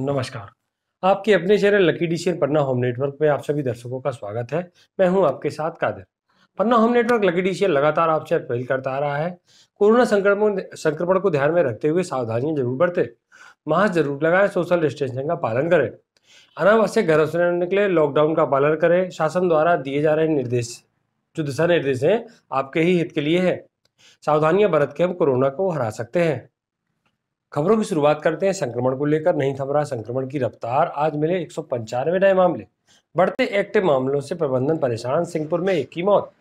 नमस्कार आपके अपने चैनल लकी डिशियन पन्ना होम नेटवर्क में आप सभी दर्शकों का स्वागत है मैं हूं आपके साथ Kadir Panna home network Lucky डिशियन लगातार आपसे अपील करता आ रहा है कोरोना संक्रमण संक्रमण को ध्यान में रखते हुए सावधानियां जरूर बरतें मास्क जरूर लगाएं सोशल डिस्टेंसिंग का पालन करें अनावश्यक घरों से निकले लॉकडाउन का पालन करें शासन द्वारा दिए जा रहे निर्देश जो दिशा निर्देश हैं आपके ही हित के लिए है सावधानियां बरत के हम कोरोना को हरा सकते हैं खबरों की शुरुआत करते हैं संक्रमण को लेकर नहीं थम संक्रमण की रफ्तार आज मिले एक नए मामले बढ़ते एक्टिव मामलों से प्रबंधन परेशान सिंहपुर में एक की मौत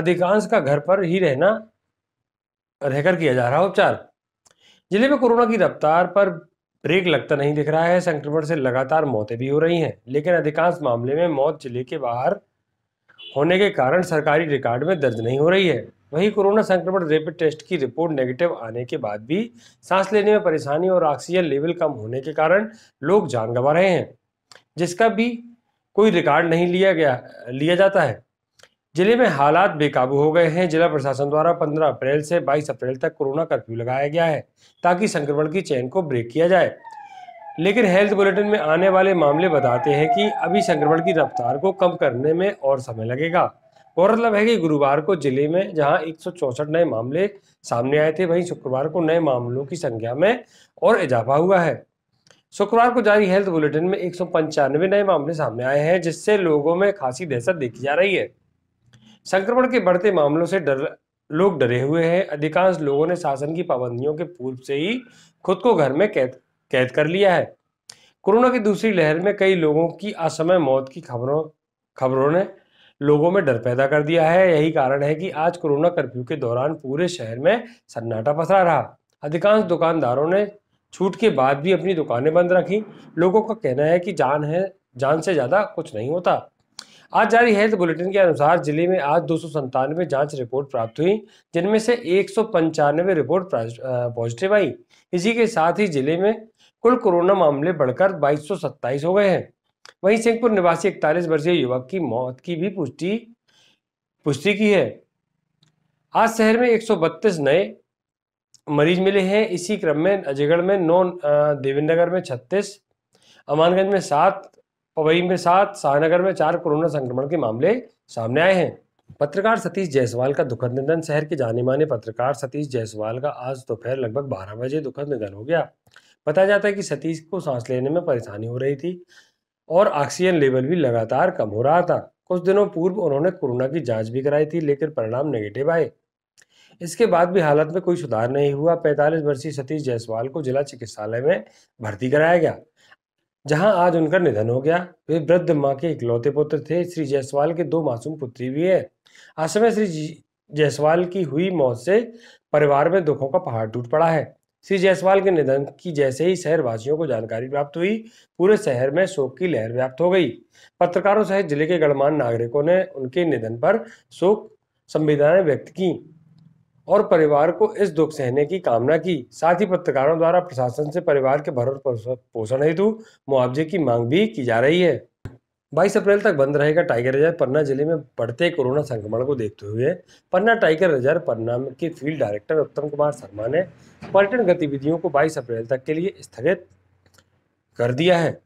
अधिकांश का घर पर ही रहना रहकर किया जा रहा है उपचार जिले में कोरोना की रफ्तार पर ब्रेक लगता नहीं दिख रहा है संक्रमण से लगातार मौतें भी हो रही हैं लेकिन अधिकांश मामले में मौत जिले के बाहर होने के कारण सरकारी रिकॉर्ड में दर्ज नहीं हो रही है वहीं कोरोना संक्रमण रैपिड टेस्ट की रिपोर्ट नेगेटिव आने के बाद भी सांस लेने में परेशानी और ऑक्सीजन लेवल कम होने के कारण लोग जान गंवा रहे हैं जिसका भी कोई रिकॉर्ड नहीं लिया गया लिया जाता है जिले में हालात बेकाबू हो गए हैं जिला प्रशासन द्वारा 15 अप्रैल से 22 अप्रैल तक कोरोना कर्फ्यू लगाया गया है ताकि संक्रमण की चेन को ब्रेक किया जाए लेकिन हेल्थ बुलेटिन में आने वाले मामले बताते हैं कि अभी संक्रमण की रफ्तार को कम करने में और समय लगेगा गौरतलब है कि गुरुवार को जिले में जहां एक नए मामले सामने आए थे वहीं शुक्रवार को नए मामलों की संख्या में और इजाफा हुआ है शुक्रवार को जारी हेल्थ बुलेटिन में एक नए मामले सामने आए हैं जिससे लोगों में खासी दहशत देखी जा रही है संक्रमण के बढ़ते मामलों से डर लोग डरे हुए हैं अधिकांश लोगों ने शासन की पाबंदियों के पूर्व से ही खुद को घर में कैद कैद कर लिया है कोरोना की दूसरी लहर में कई लोगों की असमय मौत की खबरों खबरों ने लोगों में डर पैदा कर दिया है यही कारण है कि आज कोरोना कर्फ्यू के दौरान पूरे शहर में सन्नाटा पसरा रहा अधिकांश दुकानदारों ने छूट के बाद भी अपनी दुकानें बंद रखी लोगों का कहना है कि जान है जान से ज़्यादा कुछ नहीं होता आज जारी हेल्थ तो बुलेटिन के अनुसार जिले में आज दो जांच रिपोर्ट प्राप्त हुई जिनमें से एक रिपोर्ट पॉजिटिव आई इसी के साथ ही जिले में कुल कोरोना मामले बढ़कर बाईस हो गए हैं वहीं सिंहपुर निवासी इकतालीस वर्षीय युवक की मौत की भी पुष्टि पुष्टि की है आज शहर में 132 नए मरीज मिले हैं इसी क्रम में अजयगढ़ में नौ देवेंद्रनगर में छत्तीस अमानगंज में सात पवई में सात शाहनगर में चार कोरोना संक्रमण के मामले सामने आए हैं पत्रकार सतीश जायसवाल का दुखद निधन शहर के जाने माने पत्रकार सतीश जायसवाल का आज दोपहर लगभग 12 बजे दुखद निधन हो गया बताया जाता है कि सतीश को सांस लेने में परेशानी हो रही थी और ऑक्सीजन लेवल भी लगातार कम हो रहा था कुछ दिनों पूर्व उन्होंने कोरोना की जांच भी कराई थी लेकिन परिणाम नेगेटिव आए इसके बाद भी हालत में कोई सुधार नहीं हुआ पैंतालीस वर्षीय सतीश जायसवाल को जिला चिकित्सालय में भर्ती कराया गया जहां आज उनका निधन हो गया वे वृद्ध माँ के इकलौते पुत्र थे श्री जायसवाल के दो मासूम पुत्री भी है असमय श्री जायसवाल की हुई मौत से परिवार में दुखों का पहाड़ टूट पड़ा है श्री जायसवाल के निधन की जैसे ही शहरवासियों को जानकारी प्राप्त हुई पूरे शहर में शोक की लहर व्याप्त हो गई पत्रकारों सहित जिले के गणमान्य नागरिकों ने उनके निधन पर शोक संवेदनाएं व्यक्त की और परिवार को इस दुख सहने की कामना की साथ ही पत्रकारों द्वारा प्रशासन से परिवार के भरण पोषण हेतु मुआवजे की मांग भी की जा रही है बाईस अप्रैल तक बंद रहेगा टाइगर रिजर्व पन्ना जिले में बढ़ते कोरोना संक्रमण को देखते हुए पन्ना टाइगर रिजर्व पन्ना के फील्ड डायरेक्टर उत्तम कुमार शर्मा ने पर्यटन गतिविधियों को 22 अप्रैल तक के लिए स्थगित कर दिया है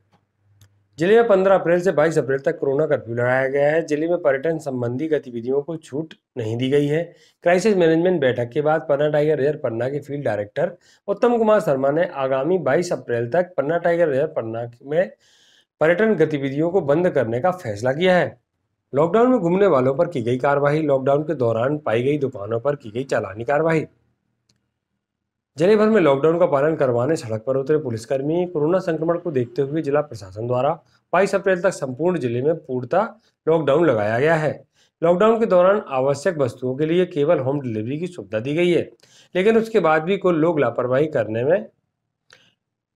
जिले में पंद्रह अप्रैल से बाईस अप्रैल तक कोरोना कर्फ्यू लगाया गया है जिले में पर्यटन संबंधी गतिविधियों को छूट नहीं दी गई है क्राइसिस मैनेजमेंट बैठक के बाद पन्ना टाइगर रिजर्व पन्ना के फील्ड डायरेक्टर उत्तम कुमार शर्मा ने आगामी बाईस अप्रैल तक पन्ना टाइगर रिजर्व पन्ना में पर्यटन गतिविधियों को बंद करने का फैसला किया है लॉकडाउन में घूमने वालों पर की गई कार्रवाई लॉकडाउन के दौरान पाई गई दुकानों पर की गई चालानी कार्रवाई जिले भर में लॉकडाउन का पालन करवाने सड़क पर उतरे पुलिसकर्मी कोरोना संक्रमण को देखते हुए जिला प्रशासन द्वारा 22 अप्रैल तक संपूर्ण जिले में पूर्णतः लॉकडाउन लगाया गया है लॉकडाउन के दौरान आवश्यक वस्तुओं के लिए केवल होम डिलीवरी की सुविधा दी गई है लेकिन उसके बाद भी कुल लोग लापरवाही करने में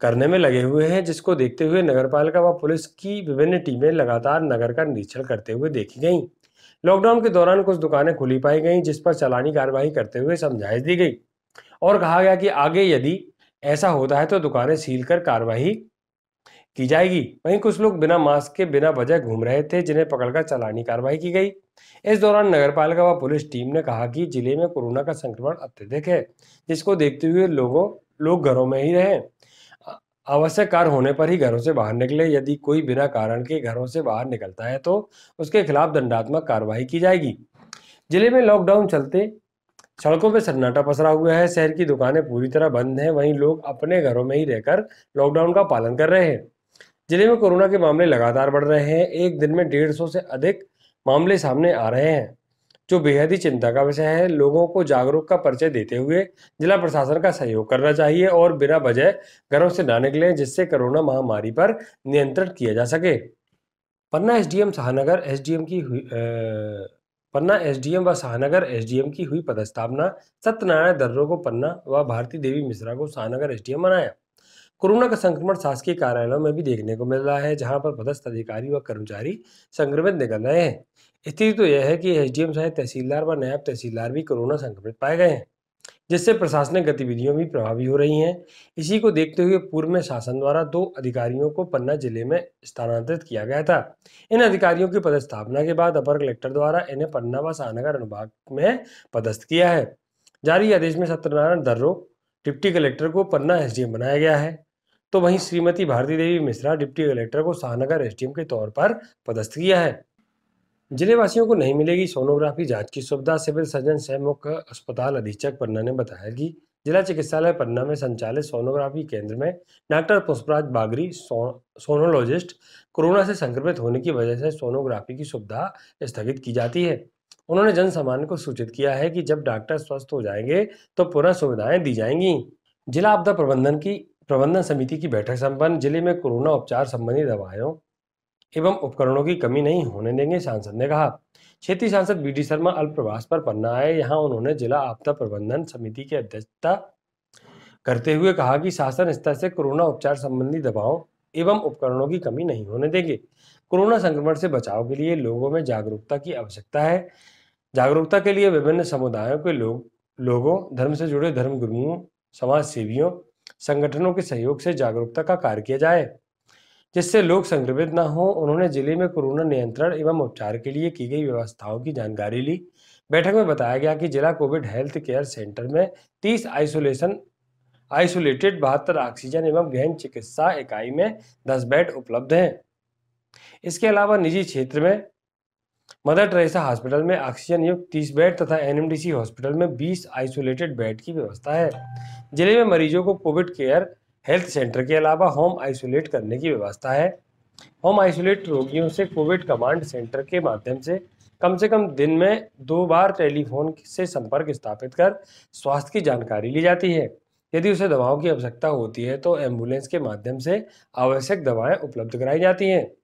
करने में लगे हुए हैं जिसको देखते हुए पालिका व पुलिस की विभिन्न टीमें लगातार नगर का निरीक्षण करते हुए देखी गई लॉकडाउन के दौरान कुछ दुकानें खुली पाई गई जिस पर चलानी कार्रवाई करते हुए समझाइश दी गई और कहा गया कि आगे यदि ऐसा होता है तो दुकानें सील कर कार्रवाई की जाएगी वहीं कुछ लोग बिना मास्क के बिना वजह घूम रहे थे जिन्हें पकड़कर चलानी कार्रवाई की गई इस दौरान नगरपालिका व पुलिस टीम ने कहा कि जिले में कोरोना का संक्रमण अत्यधिक है जिसको देखते हुए लोगों लोग घरों में ही रहें आवश्यक कार्य होने पर ही घरों से बाहर निकले यदि कोई बिना कारण के घरों से बाहर निकलता है तो उसके खिलाफ दंडात्मक कार्रवाई की जाएगी जिले में लॉकडाउन चलते सड़कों पर सन्नाटा पसरा हुआ है शहर की दुकानें पूरी तरह बंद हैं वहीं लोग अपने घरों में ही रहकर लॉकडाउन का पालन कर रहे हैं जिले में कोरोना के मामले लगातार बढ़ रहे हैं एक दिन में डेढ़ सौ से अधिक मामले सामने आ रहे हैं जो बेहद ही चिंता का विषय है लोगों को जागरूक का परिचय देते हुए जिला प्रशासन का सहयोग करना चाहिए और बिना वजह घरों से ना निकले जिससे कोरोना महामारी पर नियंत्रण किया जा सके पन्ना एसडीएम शाहनगर एसडीएम की हुई, पन्ना एसडीएम व शाहनगर एसडीएम की हुई पदस्थापना सत्यनारायण दर्रो को पन्ना व भारती देवी मिश्रा को शाहनगर एसडीएम बनाया कोरोना का संक्रमण शासकीय कार्यालयों में भी देखने को मिल रहा है जहां पर पदस्थ अधिकारी व कर्मचारी संक्रमित निकल रहे हैं स्थिति तो यह है कि एसडीएम सहित तहसीलदार व नायब तहसीलदार भी कोरोना संक्रमित पाए गए हैं जिससे प्रशासनिक गतिविधियों भी प्रभावी हो रही हैं इसी को देखते हुए पूर्व में शासन द्वारा दो अधिकारियों को पन्ना जिले में स्थानांतरित किया गया था इन अधिकारियों की पदस्थापना के बाद अपर कलेक्टर द्वारा इन्हें पन्ना व शाहनगर अनुभाग में पदस्थ किया है जारी आदेश में सत्यनारायण दर्रो डिप्टी कलेक्टर को पन्ना एस बनाया गया है तो वहीं श्रीमती भारती देवी मिश्रा डिप्टी कलेक्टर को शाहनगर एस के तौर पर पदस्थ किया है जिले वासियों को नहीं मिलेगी सोनोग्राफी जांच की सुविधा सिविल सर्जन सह मुख्य अस्पताल अधीक्षक पन्ना ने बताया कि जिला चिकित्सालय पन्ना में संचालित सोनोग्राफी केंद्र में डॉक्टर पुष्पराज बागरी सो, सोनोलॉजिस्ट कोरोना से संक्रमित होने की वजह से सोनोग्राफी की सुविधा स्थगित की जाती है उन्होंने जन सामान्य को सूचित किया है कि जब डॉक्टर स्वस्थ हो जाएंगे तो पुनः सुविधाएं दी जाएंगी जिला आपदा प्रबंधन की प्रबंधन समिति की बैठक संपन्न जिले में कोरोना उपचार संबंधी दवाओं एवं उपकरणों की कमी नहीं होने देंगे सांसद ने कहा क्षेत्रीय सांसद बी डी शर्मा प्रवास पर पन्ना आए यहाँ उन्होंने जिला आपदा प्रबंधन समिति की अध्यक्षता करते हुए कहा कि शासन स्तर से कोरोना उपचार संबंधी दबाव एवं उपकरणों की कमी नहीं होने देंगे कोरोना संक्रमण से बचाव के लिए लोगों में जागरूकता की आवश्यकता है जागरूकता के लिए विभिन्न समुदायों के लोग लोगों धर्म से जुड़े धर्म गुरुओं समाज सेवियों संगठनों के सहयोग से जागरूकता का कार्य किया जाए जिससे लोग संक्रमित ना हो उन्होंने जिले में कोरोना नियंत्रण एवं उपचार के लिए की गई व्यवस्थाओं की जानकारी ली बैठक में बताया गया कि जिला कोविड हेल्थ केयर सेंटर में 30 आइसोलेशन आइसोलेटेड बहत्तर ऑक्सीजन एवं गहन चिकित्सा इकाई में 10 बेड उपलब्ध हैं इसके अलावा निजी क्षेत्र में मदर ट्रेसा हॉस्पिटल में ऑक्सीजन युक्त तीस बेड तथा एनएमडीसी हॉस्पिटल में बीस आइसोलेटेड बेड की व्यवस्था है जिले में मरीजों को कोविड केयर हेल्थ सेंटर के अलावा होम आइसोलेट करने की व्यवस्था है होम आइसोलेट रोगियों से कोविड कमांड सेंटर के माध्यम से कम से कम दिन में दो बार टेलीफोन से संपर्क स्थापित कर स्वास्थ्य की जानकारी ली जाती है यदि उसे दवाओं की आवश्यकता होती है तो एम्बुलेंस के माध्यम से आवश्यक दवाएं उपलब्ध कराई जाती हैं